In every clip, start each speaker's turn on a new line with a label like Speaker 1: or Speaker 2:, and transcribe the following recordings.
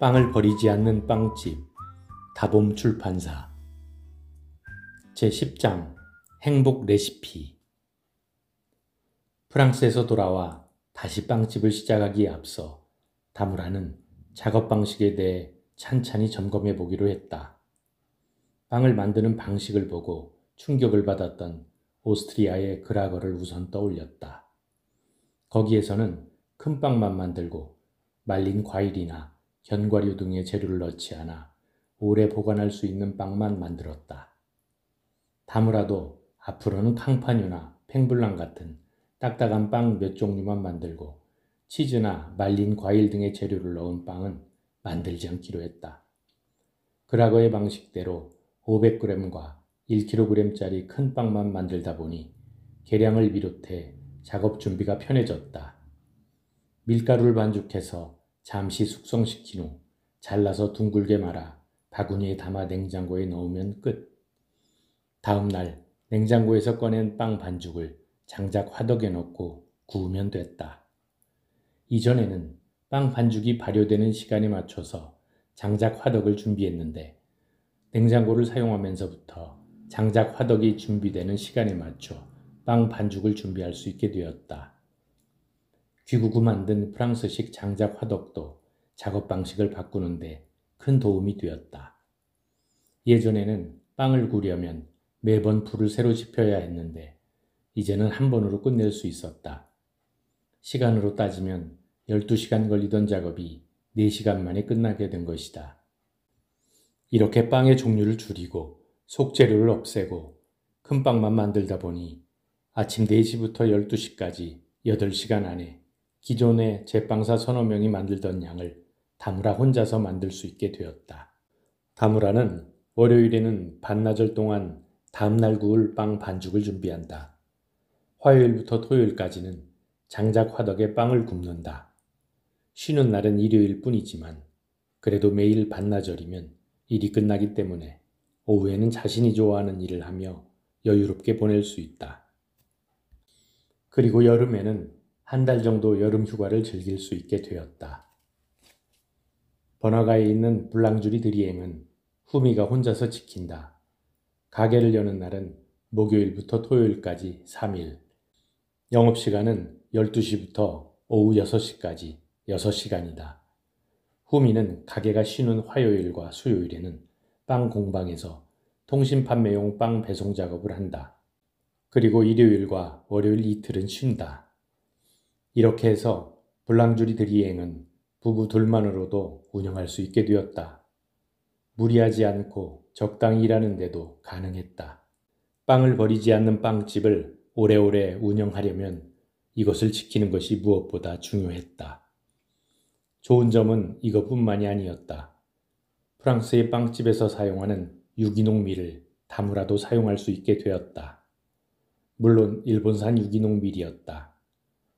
Speaker 1: 빵을 버리지 않는 빵집 다봄 출판사 제10장 행복 레시피 프랑스에서 돌아와 다시 빵집을 시작하기에 앞서 다무라는 작업 방식에 대해 찬찬히 점검해 보기로 했다. 빵을 만드는 방식을 보고 충격을 받았던 오스트리아의 그라거를 우선 떠올렸다. 거기에서는 큰 빵만 만들고 말린 과일이나 견과류 등의 재료를 넣지 않아 오래 보관할 수 있는 빵만 만들었다. 다물라도 앞으로는 캉파뉴나 팽블랑 같은 딱딱한 빵 몇 종류만 만들고 치즈나 말린 과일 등의 재료를 넣은 빵은 만들지 않기로 했다. 그라거의 방식대로 500g과 1kg짜리 큰 빵만 만들다 보니 계량을 비롯해 작업 준비가 편해졌다. 밀가루를 반죽해서 잠시 숙성시킨 후 잘라서 둥글게 말아 바구니에 담아 냉장고에 넣으면 끝. 다음 날 냉장고에서 꺼낸 빵 반죽을 장작 화덕에 넣고 구우면 됐다. 이전에는 빵 반죽이 발효되는 시간에 맞춰서 장작 화덕을 준비했는데 냉장고를 사용하면서부터 장작 화덕이 준비되는 시간에 맞춰 빵 반죽을 준비할 수 있게 되었다. 귀국구 만든 프랑스식 장작 화덕도 작업 방식을 바꾸는데 큰 도움이 되었다. 예전에는 빵을 구려면 매번 불을 새로 지펴야 했는데 이제는 한 번으로 끝낼 수 있었다. 시간으로 따지면 12시간 걸리던 작업이 4시간 만에 끝나게 된 것이다. 이렇게 빵의 종류를 줄이고 속재료를 없애고 큰 빵만 만들다 보니 아침 4시부터 12시까지 8시간 안에 기존의 제빵사 서너 명이 만들던 양을 다무라 혼자서 만들 수 있게 되었다. 다무라는 월요일에는 반나절 동안 다음날 구울 빵 반죽을 준비한다. 화요일부터 토요일까지는 장작 화덕에 빵을 굽는다. 쉬는 날은 일요일 뿐이지만 그래도 매일 반나절이면 일이 끝나기 때문에 오후에는 자신이 좋아하는 일을 하며 여유롭게 보낼 수 있다. 그리고 여름에는 한달 정도 여름 휴가를 즐길 수 있게 되었다. 번화가에 있는 블랑주리 드리행은 후미가 혼자서 지킨다. 가게를 여는 날은 목요일부터 토요일까지 3일, 영업시간은 12시부터 오후 6시까지 6시간이다. 후미는 가게가 쉬는 화요일과 수요일에는 빵 공방에서 통신 판매용 빵 배송 작업을 한다. 그리고 일요일과 월요일 이틀은 쉰다. 이렇게 해서 불랑주리 드리행은 부부 둘만으로도 운영할 수 있게 되었다. 무리하지 않고 적당히 일하는데도 가능했다. 빵을 버리지 않는 빵집을 오래오래 운영하려면 이것을 지키는 것이 무엇보다 중요했다. 좋은 점은 이것뿐만이 아니었다. 프랑스의 빵집에서 사용하는 유기농 밀을 다무라도 사용할 수 있게 되었다. 물론 일본산 유기농 밀이었다.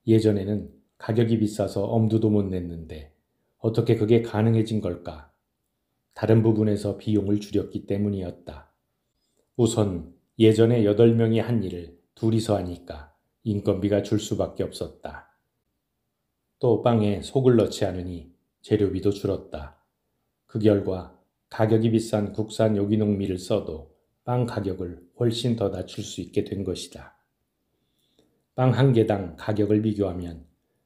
Speaker 1: 예전에는 가격이 비싸서 엄두도 못 냈는데 어떻게 그게 가능해진 걸까? 다른 부분에서 비용을 줄였기 때문이었다. 우선 예전에 8명이 한 일을 둘이서 하니까 인건비가 줄 수밖에 없었다. 또 빵에 속을 넣지 않으니 재료비도 줄었다. 그 결과 가격이 비싼 국산 요기농미를 써도 빵 가격을 훨씬 더 낮출 수 있게 된 것이다. 빵한 개당 가격을 비교하면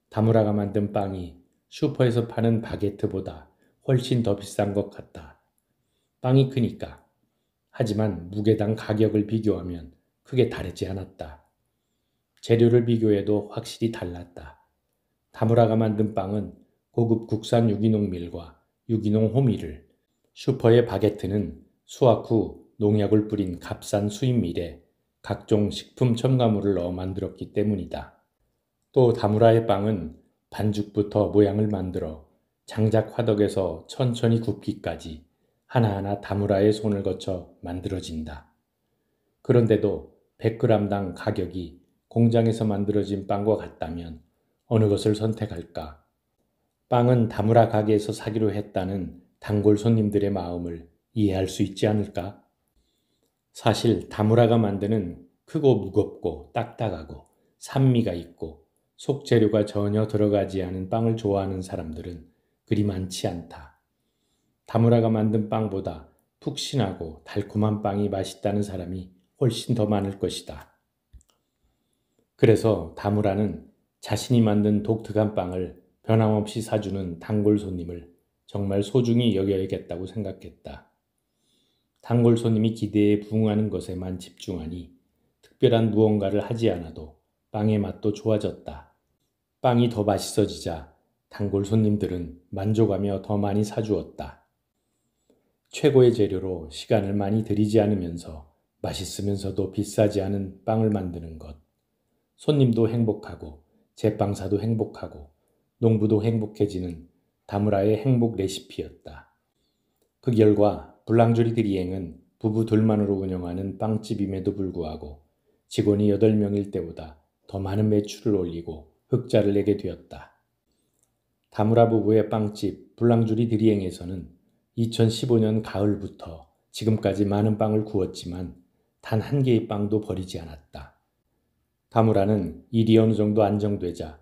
Speaker 1: 다무라가 만든 빵이 슈퍼에서 파는 바게트보다 훨씬 더 비싼 것 같다. 빵이 크니까. 하지만 무게당 가격을 비교하면 크게 다르지 않았다. 재료를 비교해도 확실히 달랐다. 다무라가 만든 빵은 고급 국산 유기농 밀과 유기농 호밀을, 슈퍼의 바게트는 수확 후 농약을 뿌린 값싼 수입밀에 각종 식품 첨가물을 넣어 만들었기 때문이다. 또 다무라의 빵은 반죽부터 모양을 만들어 장작 화덕에서 천천히 굽기까지 하나하나 다무라의 손을 거쳐 만들어진다. 그런데도 100g당 가격이 공장에서 만들어진 빵과 같다면 어느 것을 선택할까? 빵은 다무라 가게에서 사기로 했다는 단골 손님들의 마음을 이해할 수 있지 않을까? 사실 다무라가 만드는 크고 무겁고 딱딱하고 산미가 있고 속재료가 전혀 들어가지 않은 빵을 좋아하는 사람들은 그리 많지 않다. 다무라가 만든 빵보다 푹신하고 달콤한 빵이 맛있다는 사람이 훨씬 더 많을 것이다. 그래서 다무라는 자신이 만든 독특한 빵을 변함없이 사주는 단골 손님을 정말 소중히 여겨야겠다고 생각했다. 단골 손님이 기대에 부응하는 것에만 집중하니 특별한 무언가를 하지 않아도 빵의 맛도 좋아졌다. 빵이 더 맛있어지자 단골 손님들은 만족하며 더 많이 사주었다. 최고의 재료로 시간을 많이 들이지 않으면서 맛있으면서도 비싸지 않은 빵을 만드는 것. 손님도 행복하고 제빵사도 행복하고 농부도 행복해지는 다무라의 행복 레시피였다. 그 결과 불랑주리들 리행은 부부 둘만으로 운영하는 빵집임에도 불구하고 직원이 8명일 때보다 더 많은 매출을 올리고 흑자를 내게 되었다. 다무라 부부의 빵집 불랑주리 드리행에서는 2015년 가을부터 지금까지 많은 빵을 구웠지만 단 한 개의 빵도 버리지 않았다. 다무라는 일이 어느 정도 안정되자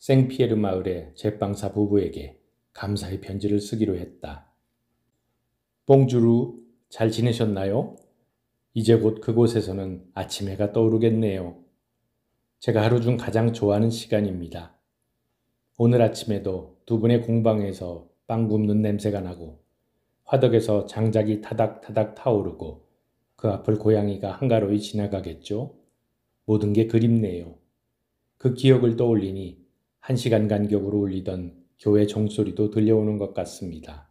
Speaker 1: 생피에르 마을의 제빵사 부부에게 감사의 편지를 쓰기로 했다. 봉주루 잘 지내셨나요? 이제 곧 그곳에서는 아침 해가 떠오르겠네요. 제가 하루 중 가장 좋아하는 시간입니다. 오늘 아침에도 두 분의 공방에서 빵 굽는 냄새가 나고 화덕에서 장작이 타닥타닥 타오르고 그 앞을 고양이가 한가로이 지나가겠죠? 모든 게 그립네요. 그 기억을 떠올리니 한 시간 간격으로 울리던 교회 종소리도 들려오는 것 같습니다.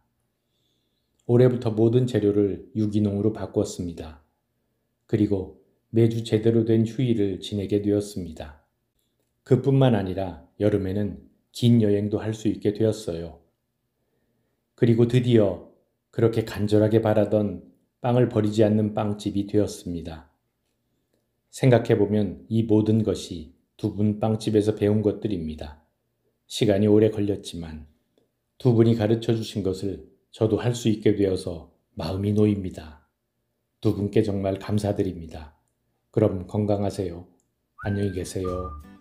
Speaker 1: 올해부터 모든 재료를 유기농으로 바꾸었습니다 그리고 매주 제대로 된 휴일을 지내게 되었습니다. 그뿐만 아니라 여름에는 긴 여행도 할 수 있게 되었어요. 그리고 드디어 그렇게 간절하게 바라던 빵을 버리지 않는 빵집이 되었습니다. 생각해보면 이 모든 것이 두 분 빵집에서 배운 것들입니다. 시간이 오래 걸렸지만 두 분이 가르쳐 주신 것을 저도 할 수 있게 되어서 마음이 놓입니다. 두 분께 정말 감사드립니다. 그럼 건강하세요. 안녕히 계세요.